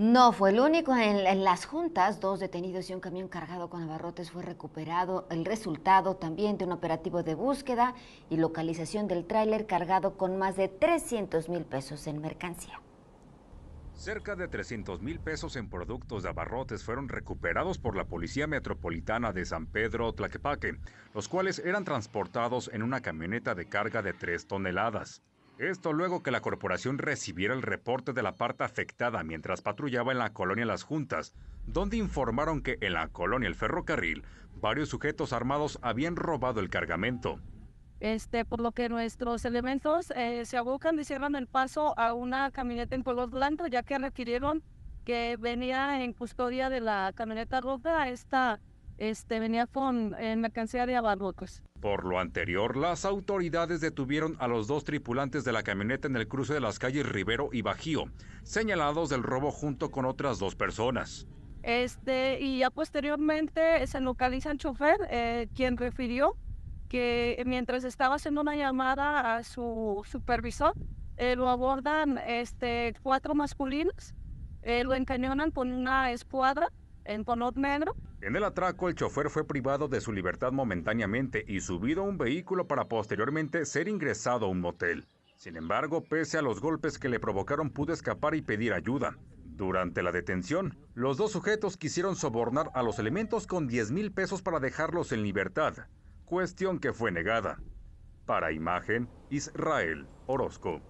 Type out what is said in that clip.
No fue el único. En, las juntas, dos detenidos y un camión cargado con abarrotes fue recuperado. El resultado también de un operativo de búsqueda y localización del tráiler cargado con más de 300 mil pesos en mercancía. Cerca de 300 mil pesos en productos de abarrotes fueron recuperados por la Policía Metropolitana de San Pedro Tlaquepaque, los cuales eran transportados en una camioneta de carga de 3 toneladas. Esto luego que la corporación recibiera el reporte de la parte afectada mientras patrullaba en la colonia Las Juntas, donde informaron que en la colonia El Ferrocarril varios sujetos armados habían robado el cargamento. Este, por lo que nuestros elementos eh, se abocan y cierran el paso a una camioneta en color blanco, ya que requirieron que venía en custodia de la camioneta roja esta este, venía con eh, mercancía de abarrotes. Por lo anterior, las autoridades detuvieron a los dos tripulantes de la camioneta en el cruce de las calles Rivero y Bajío, señalados del robo junto con otras dos personas. Este, y ya posteriormente se localiza el chofer, eh, quien refirió que mientras estaba haciendo una llamada a su supervisor, eh, lo abordan este, cuatro masculinos, lo encañonan con una escuadra en color negro en el atraco, el chofer fue privado de su libertad momentáneamente y subido a un vehículo para posteriormente ser ingresado a un motel. Sin embargo, pese a los golpes que le provocaron, pudo escapar y pedir ayuda. Durante la detención, los dos sujetos quisieron sobornar a los elementos con 10 mil pesos para dejarlos en libertad, cuestión que fue negada. Para imagen, Israel Orozco.